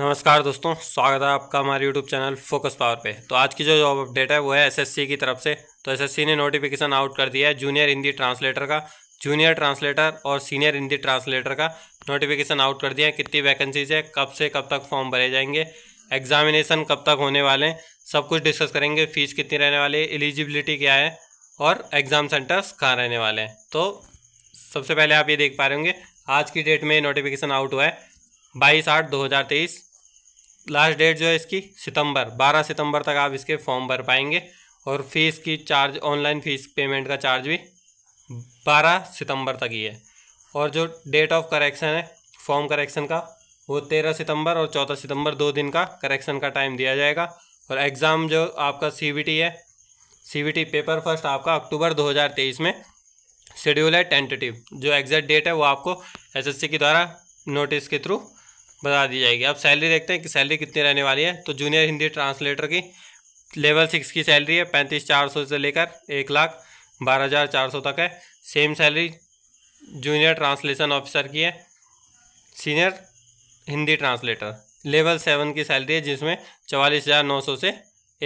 नमस्कार दोस्तों स्वागत है आपका हमारे यूट्यूब चैनल फोकस पावर पे तो आज की जो जॉब अपडेट है वो है एसएससी की तरफ से तो एसएससी ने नोटिफिकेशन आउट कर दिया है जूनियर हिंदी ट्रांसलेटर का जूनियर ट्रांसलेटर और सीनियर हिंदी ट्रांसलेटर का नोटिफिकेशन आउट कर दिया है कितनी वैकेंसीज है कब से कब तक फॉर्म भरे जाएंगे एग्जामिनेशन कब तक होने वाले हैं सब कुछ डिस्कस करेंगे फ़ीस कितनी रहने वाली है एलिजिबिलिटी क्या है और एग्ज़ाम सेंटर्स कहाँ रहने वाले हैं तो सबसे पहले आप ये देख पा रहे होंगे आज की डेट में नोटिफिकेशन आउट हुआ है बाईस आठ दो हज़ार तेईस लास्ट डेट जो है इसकी सितंबर 12 सितंबर तक आप इसके फॉर्म भर पाएंगे और फीस की चार्ज ऑनलाइन फीस पेमेंट का चार्ज भी 12 सितंबर तक ही है और जो डेट ऑफ करेक्शन है फॉर्म करेक्शन का वो 13 सितंबर और 14 सितंबर दो दिन का करेक्शन का टाइम दिया जाएगा और एग्ज़ाम जो आपका सी है सी पेपर फर्स्ट आपका अक्टूबर दो में शेड्यूल है टेंटेटिव जो एग्जैक्ट डेट है वो आपको एस के द्वारा नोटिस के थ्रू बता दी जाएगी अब सैलरी देखते हैं कि सैलरी कितनी रहने वाली है तो जूनियर हिंदी ट्रांसलेटर की लेवल सिक्स की सैलरी है पैंतीस चार सौ से लेकर एक लाख बारह हज़ार चार सौ तक है same salary junior translation officer की है senior Hindi translator level seven की सैलरी है जिसमें चवालीस हज़ार नौ सौ से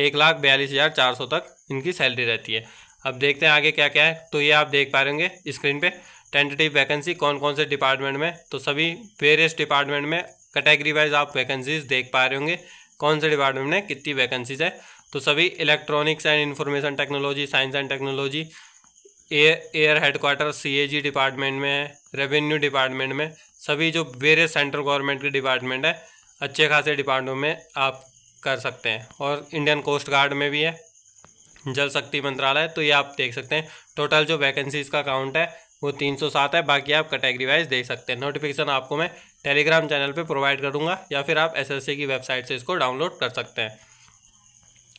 एक लाख बयालीस हज़ार चार सौ तक इनकी सैलरी रहती है अब देखते हैं आगे क्या क्या है तो ये आप देख पा रहे होंगे स्क्रीन पर टेंटेटिव वैकेंसी कौन कौन से डिपार्टमेंट में तो सभी वेरियस डिपार्टमेंट में कैटेगरी वाइज आप वैकेंसीज देख पा रहे होंगे कौन से डिपार्टमेंट में कितनी वैकेंसीज है तो सभी electronics and information technology science and technology air air headquarter जी डिपार्टमेंट में है रेवेन्यू डिपार्टमेंट में सभी जो वेरियस सेंट्रल गवर्नमेंट के डिपार्टमेंट है अच्छे खासे डिपार्टमेंट में आप कर सकते हैं और इंडियन कोस्ट गार्ड में भी है जल शक्ति मंत्रालय तो ये आप देख सकते हैं टोटल जो वैकेंसीज का काउंट है वो तीन सौ सात है बाकी आप कैटेगरी वाइज देख सकते हैं नोटिफिकेशन आपको मैं टेलीग्राम चैनल पे प्रोवाइड करूँगा या फिर आप एसएससी की वेबसाइट से इसको डाउनलोड कर सकते हैं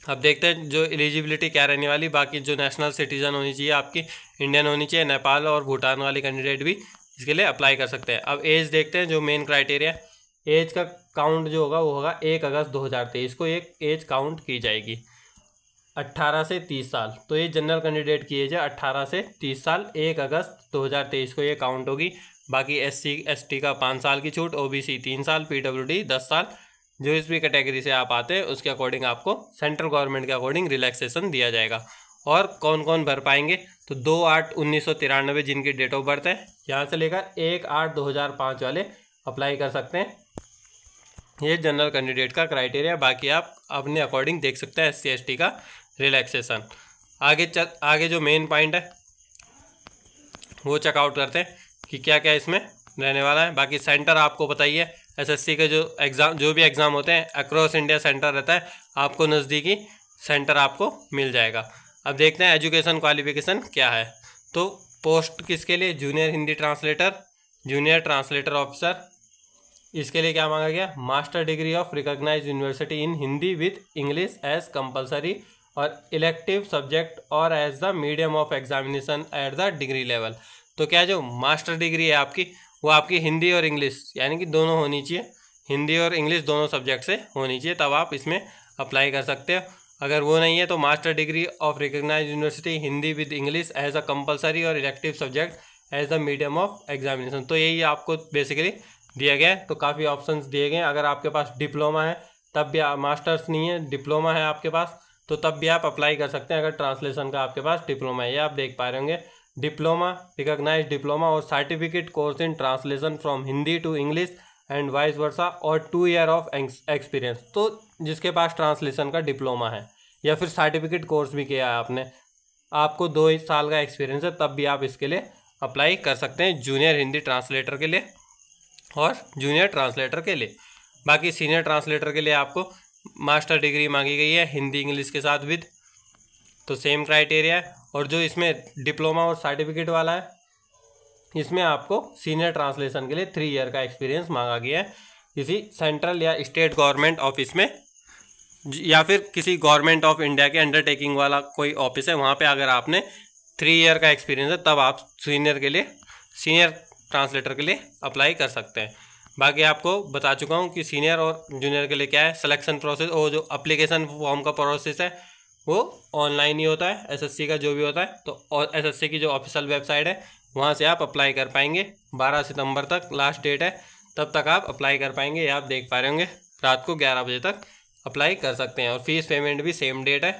अब देखते हैं जो एलिजिबिलिटी क्या रहने वाली बाकी जो नेशनल सिटीजन होनी चाहिए आपकी इंडियन होनी चाहिए नेपाल और भूटान वाले कैंडिडेट भी इसके लिए अप्लाई कर सकते हैं अब एज देखते हैं जो मेन क्राइटेरिया एज का काउंट जो होगा वो होगा एक अगस्त दो हज़ार तेईस को एक एज काउंट की जाएगी अट्ठारह से तीस साल तो ये जनरल कैंडिडेट की एज है अट्ठारह से तीस साल एक अगस्त दो हज़ार तेईस को ये काउंट होगी बाकी एस सी का पाँच साल की छूट ओ बी सी तीन साल पी डब्ल्यू डी दस साल जो इस भी कैटेगरी से आप आते हैं उसके अकॉर्डिंग आपको सेंट्रल गवर्नमेंट के अकॉर्डिंग रिलैक्सेशन दिया जाएगा और कौन कौन भर पाएंगे तो दो आठ उन्नीस सौ तिरानवे जिनकी डेट ऑफ बर्थ है यहाँ से लेकर एक आठ दो हज़ार पाँच वाले अप्लाई कर सकते हैं ये जनरल कैंडिडेट का क्राइटेरिया बाकी आप अपने अकॉर्डिंग देख सकते हैं एस सी का रिलैक्सेशन आगे चल आगे जो मेन पॉइंट है वो चेकआउट करते हैं कि क्या क्या इसमें रहने वाला है बाकी सेंटर आपको बताइए एसएससी के जो एग्ज़ाम जो भी एग्ज़ाम होते हैं अक्रॉस इंडिया सेंटर रहता है आपको नज़दीकी सेंटर आपको मिल जाएगा अब देखते हैं एजुकेशन क्वालिफिकेशन क्या है तो पोस्ट किसके लिए junior Hindi translator junior translator officer इसके लिए क्या मांगा गया master degree of recognise university in Hindi with English as compulsory और इलेक्टिव सब्जेक्ट और as the medium of examination at the degree level तो क्या जो मास्टर डिग्री है आपकी वो आपकी हिंदी और इंग्लिश यानी कि दोनों होनी चाहिए हिंदी और इंग्लिश दोनों सब्जेक्ट से होनी चाहिए तब आप इसमें अप्लाई कर सकते हो अगर वो नहीं है तो master degree of recognise university Hindi with English as a compulsory और elective subject as the medium of examination तो यही आपको बेसिकली दिया गया तो काफ़ी ऑप्शन दिए गए अगर आपके पास डिप्लोमा है तब भी मास्टर्स नहीं है डिप्लोमा है आपके पास तो तब भी आप अप्लाई कर सकते हैं अगर ट्रांसलेशन का आपके पास डिप्लोमा है ये आप देख पा रहे होंगे डिप्लोमा रिकोगनाइज डिप्लोमा और certificate course in translation from Hindi to English and vice versa और टू ईयर ऑफ एक्सपीरियंस तो जिसके पास ट्रांसलेशन का डिप्लोमा है या फिर सर्टिफिकेट कोर्स भी किया है आपने आपको दो ही साल का एक्सपीरियंस है तब भी आप इसके लिए अप्लाई कर सकते हैं जूनियर हिंदी ट्रांसलेटर के लिए और जूनियर ट्रांसलेटर के लिए बाकी सीनियर ट्रांसलेटर के लिए आपको मास्टर डिग्री मांगी गई है हिंदी इंग्लिश के साथ विद तो सेम क्राइटेरिया है और जो इसमें डिप्लोमा और सर्टिफिकेट वाला है इसमें आपको सीनियर ट्रांसलेशन के लिए थ्री ईयर का एक्सपीरियंस मांगा गया है किसी सेंट्रल या स्टेट गवर्नमेंट ऑफिस में या फिर किसी गवर्नमेंट ऑफ इंडिया के अंडरटेकिंग वाला कोई ऑफिस है वहाँ पे अगर आपने थ्री ईयर का एक्सपीरियंस है तब आप सीनियर के लिए सीनियर ट्रांसलेटर के लिए अप्लाई कर सकते हैं बाकी आपको बता चुका हूँ कि सीनियर और जूनियर के लिए क्या है सिलेक्शन प्रोसेस और जो अप्लीकेशन फॉर्म का प्रोसेस है वो ऑनलाइन ही होता है एसएससी का जो भी होता है तो और एसएससी की जो ऑफिशियल वेबसाइट है वहाँ से आप अप्लाई कर पाएंगे 12 सितंबर तक लास्ट डेट है तब तक आप अप्लाई कर पाएंगे या आप देख पा रहे होंगे रात को 11 बजे तक अप्लाई कर सकते हैं और फीस पेमेंट भी सेम डेट है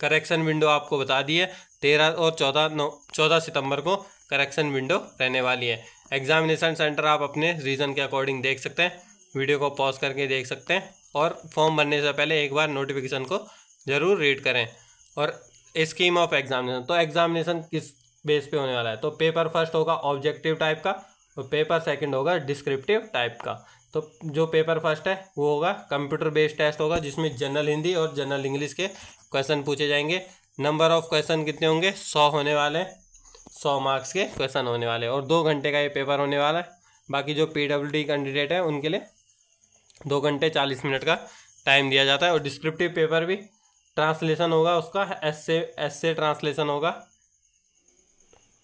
करेक्शन विंडो आपको बता दी है तेरह और चौदह नौ चौदह सितंबर को करेक्शन विंडो रहने वाली है एग्जामिनेशन सेंटर आप अपने रीज़न के अकॉर्डिंग देख सकते हैं वीडियो को पॉज करके देख सकते हैं और फॉर्म भरने से पहले एक बार नोटिफिकेशन को ज़रूर रीड करें और स्कीम ऑफ एग्जामिनेशन तो एग्जामिनेशन किस बेस पे होने वाला है तो पेपर फर्स्ट होगा ऑब्जेक्टिव टाइप का और पेपर सेकंड होगा डिस्क्रिप्टिव टाइप का तो जो पेपर फर्स्ट है वो होगा कंप्यूटर बेस्ड टेस्ट होगा जिसमें जनरल हिंदी और जनरल इंग्लिश के क्वेश्चन पूछे जाएंगे नंबर ऑफ क्वेश्चन कितने होंगे सौ होने वाले हैं सौ मार्क्स के क्वेश्चन होने वाले हैं और दो घंटे का ये पेपर होने वाला है बाकी जो पी कैंडिडेट हैं उनके लिए दो घंटे चालीस मिनट का टाइम दिया जाता है और डिस्क्रिप्टिव पेपर भी ट्रांसलेशन होगा उसका एस से एस से ट्रांसलेशन होगा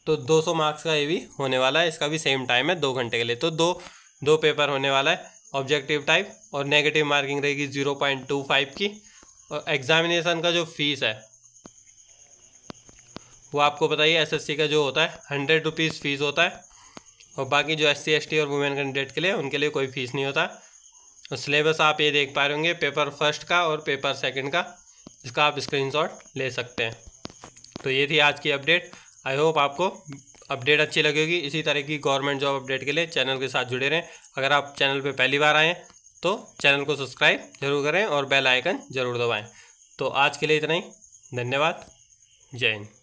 तो 200 मार्क्स का ये भी होने वाला है इसका भी सेम टाइम है दो घंटे के लिए तो दो दो पेपर होने वाला है ऑब्जेक्टिव टाइप और नेगेटिव मार्किंग रहेगी जीरो पॉइंट टू फाइव की और एग्जामिनेशन का जो फीस है वो आपको बताइए एसएससी का जो होता है हंड्रेड रुपीज़ फीस होता है और बाकी जो एस सी और वुमेन कैंडिडेट के लिए उनके लिए कोई फीस नहीं होता और सिलेबस आप ये देख पा रहे होंगे पेपर फर्स्ट का और पेपर सेकेंड का इसका आप स्क्रीनशॉट ले सकते हैं तो ये थी आज की अपडेट आई होप आपको अपडेट अच्छी लगेगी इसी तरह की गवर्नमेंट जॉब अपडेट के लिए चैनल के साथ जुड़े रहें अगर आप चैनल पर पहली बार आएँ तो चैनल को सब्सक्राइब जरूर करें और बेल आइकन जरूर दबाएं तो आज के लिए इतना ही धन्यवाद जय हिंद